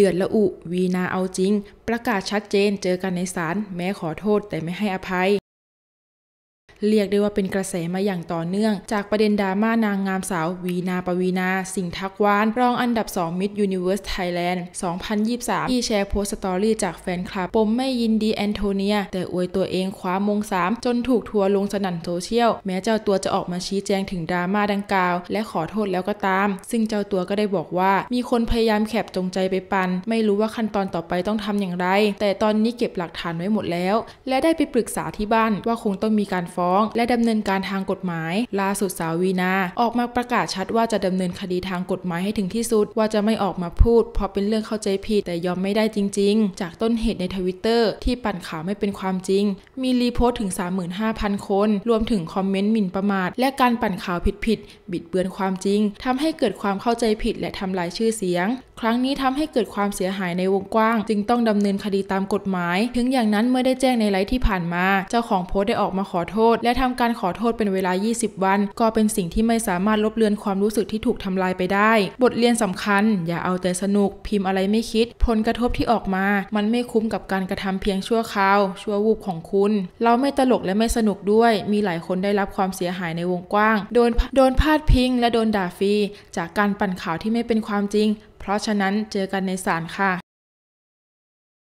เดือดละอุ วีนาเอาจริง ประกาศชัดเจนเจอกันในศาลแม้ขอโทษแต่ไม่ให้อภัยเรียกได้ว่าเป็นกระแสมาอย่างต่อเนื่อง จากประเด็นดราม่านางงามสาววีนาปวีนา สิงทักวานรองอันดับ2 Miss Universe Thailand 2023 ที่แชร์โพสต์สตอรี่จากแฟนคลับปมไม่ยินดีแอนโทเนียแต่อวยตัวเองคว้ามง 3 จนถูกทัวลงสนั่นโซเชียลแม้เจ้าตัวจะออกมาชี้แจงถึงดราม่าดังกล่าว และขอโทษแล้วก็ตาม ซึ่งเจ้าตัวก็ได้บอกว่ามีคนพยายามแคบจงใจไปปันไม่รู้ว่าขั้นตอนต่อไปต้องทำอย่างไร แต่ตอนนี้เก็บหลักฐานไว้หมดแล้ว และได้ไปปรึกษาที่บ้านว่าคงต้องมีการฟ้อง้องและดำเนินการทางกฎหมาย ล่าสุดสาววีนา ออกมาประกาศชัดว่าจะดำเนินคดีทางกฎหมายให้ถึงที่สุด ว่าจะไม่ออกมาพูดเพราะเป็นเรื่องเข้าใจผิด แต่ยอมไม่ได้จริง ๆ จากต้นเหตุในทวิตเตอร์ที่ปั่นข่าวไม่เป็นความจริง มีรีโพสต์ถึง 35,000 คน รวมถึงคอมเมนต์หมิ่นประมาทและการปั่นข่าวผิดๆบิดเบือนความจริง ทำให้เกิดความเข้าใจผิดและทำลายชื่อเสียง ครั้งนี้ทำให้เกิดความเสียหายในวงกว้าง จึงต้องดำเนินคดีตามกฎหมาย ถึงอย่างนั้นเมื่อได้แจ้งในไลฟ์ที่ผ่านมา เจ้าของโพสต์ได้ออกมาขอโทษและทำการขอโทษเป็นเวลา 20 วัน ก็เป็นสิ่งที่ไม่สามารถลบเลือนความรู้สึกที่ถูกทำลายไปได้ บทเรียนสำคัญ อย่าเอาแต่สนุก พิมพ์อะไรไม่คิด ผลกระทบที่ออกมา มันไม่คุ้มกับการกระทำเพียงชั่วคราว ชั่ววูบของคุณ เราไม่ตลกและไม่สนุกด้วย มีหลายคนได้รับความเสียหายในวงกว้าง โดน โดนพาดพิง และโดนด่าฟรี จากการปั่นข่าวที่ไม่เป็นความจริง เพราะฉะนั้น เจอกันในศาลค่ะ